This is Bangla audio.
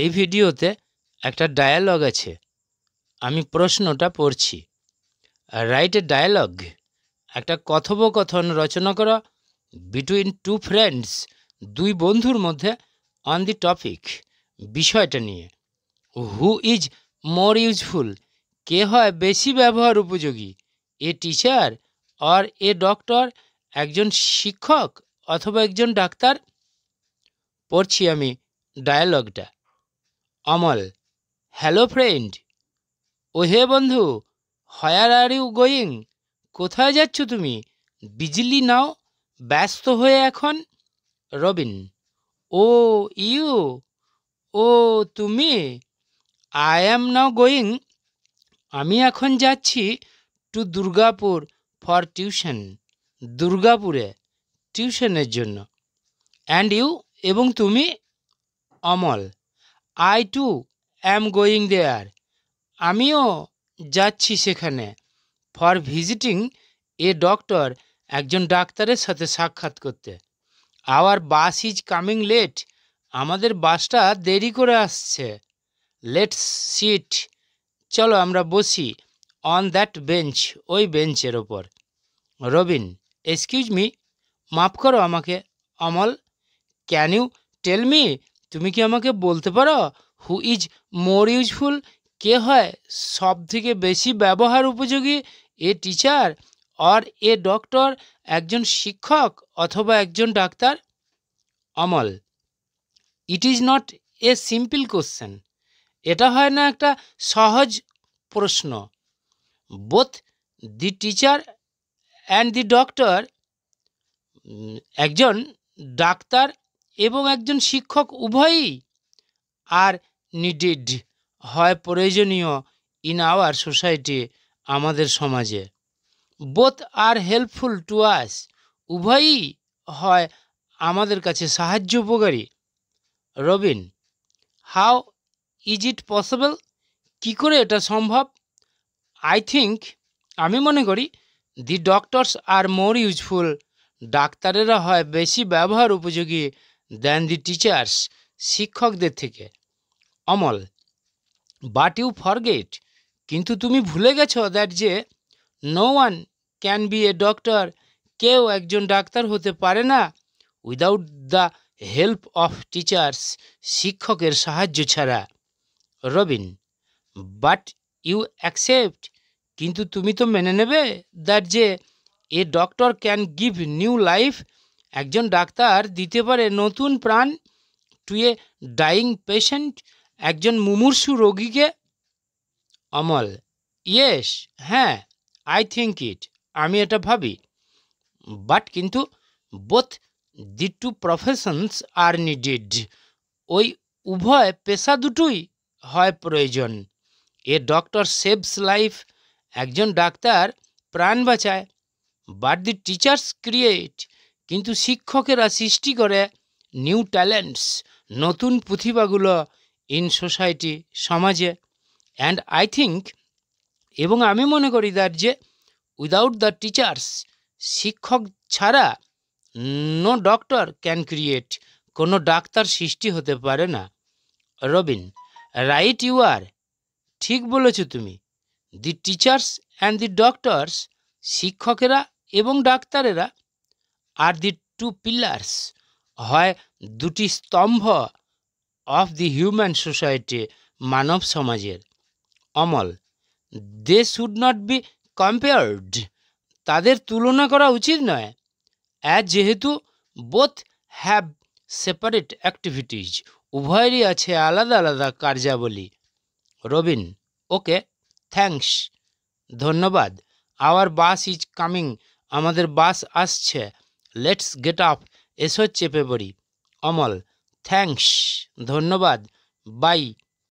এই ভিডিওতে একটা ডায়ালগ আছে আমি প্রশ্নটা পড়ছি রাইট এ ডায়ালগ একটা কথোপকথন রচনা করা বিটুইন টু ফ্রেন্ডস দুই বন্ধুর মধ্যে অন দি টপিক বিষয়টা নিয়ে হু ইজ মোর ইউজফুল কে হয় বেশি ব্যবহার উপযোগী a teacher R A doctor একজন শিক্ষক অথবা একজন ডাক্তার পড়ছি আমি ডায়ালগটা অমল হ্যালো ফ্রেন্ড ওহে বন্ধু হয়ার আর ইউ গোয়িং কোথায় যাচ্ছ তুমি বিজলি নাও ব্যস্ত হয়ে এখন রবিন ও ইউ ও তুমি আই অ্যাম নাও গোয়িং আমি এখন যাচ্ছি টু দুর্গাপুর ফর টিউশন দুর্গাপুরে টিউশনের জন্য অ্যান্ড ইউ এবং তুমি Amal I too am going there আমিও যাচ্ছি সেখানে ফর ভিজিটিং এ ডক্টর একজন ডাক্তারের সাথে সাক্ষাৎ করতে our bus is coming late আমাদের বাসটা দেরি করে আসছে লেট সিট চলো আমরা বসি অন দ্যাট বেঞ্চ ওই বেঞ্চের ওপর রবিন এক্সকিউজ মি মাফ করো আমাকে Amal can you tell me তুমি কি আমাকে বলতে পারো হু ইজ মোর ইউজফুল কে হয় সব থেকে বেশি ব্যবহার উপযোগী a teacher or a doctor একজন শিক্ষক অথবা একজন ডাক্তার Amal it is not a simple question এটা হয় না একটা সহজ প্রশ্ন both the teacher and the doctor একজন ডাক্তার এবং একজন শিক্ষক উভয়ই আর নিডিড হয় প্রয়োজনীয় ইন আওয়ার সোসাইটি আমাদের সমাজে both are helpful to us উভয়ই হয় আমাদের কাছে সাহায্য উপকারী Robin how is it possible কী করে এটা সম্ভব আই থিঙ্ক আমি মনে করি দি ডক্টরস আর মোর ইউজফুল ডাক্তারেরা হয় বেশি ব্যবহার উপযোগী দেন দি টিচার্স শিক্ষকদের থেকে অমল বাট ইউ ফরগেট কিন্তু তুমি ভুলে গেছো দ্যাট যে no one can be a doctor কেউ একজন ডাক্তার হতে পারে না without the help of teachers শিক্ষকের সাহায্য ছাড়া রবিন বাট ইউ অ্যাকসেপ্ট কিন্তু তুমি তো মেনে নেবে দ্যাট যে a doctor can give new life একজন ডাক্তার দিতে পারে নতুন প্রাণ টু এ ডাইং পেশেন্ট একজন মুমূর্ষু রোগীকে অমল ইয়েস হ্যাঁ আই থিঙ্ক ইট আমি এটা ভাবি বাট কিন্তু both the two professions are needed ওই উভয় পেশা দুটোই হয় প্রয়োজন এ ডক্টর সেভস লাইফ একজন ডাক্তার প্রাণ বাঁচায় বাট দি টিচার্স ক্রিয়েট কিন্তু শিক্ষকেরা সৃষ্টি করে নিউ ট্যালেন্টস নতুন প্রতিভাগুলো ইন সোসাইটি সমাজে অ্যান্ড আই থিঙ্ক এবং আমি মনে করি দ্যাট যে উইদাউট দ্য টিচার্স শিক্ষক ছাড়া নো ডক্টর ক্যান ক্রিয়েট কোনো ডাক্তার সৃষ্টি হতে পারে না রবিন রাইট ইউ আর ঠিক বলেছ তুমি the teachers and the doctors শিক্ষকেরা এবং ডাক্তারেরা আর দি টু পিলার্স হয় দুটি স্তম্ভ অফ দি হিউম্যান সোসাইটি মানব সমাজের Amal they should not be compared তাদের তুলনা করা উচিত নয় অ্যাজ যেহেতু বোথ হ্যাভ সেপারেট অ্যাক্টিভিটিজ উভয়েরই আছে আলাদা আলাদা কার্যাবলী রবিন ওকে থ্যাংকস ধন্যবাদ আওয়ার বাস ইজ কামিং আমাদের বাস আসছে লেটস গেট আপ এসো চেপে পড়ি অমল থ্যাংকস ধন্যবাদ বাই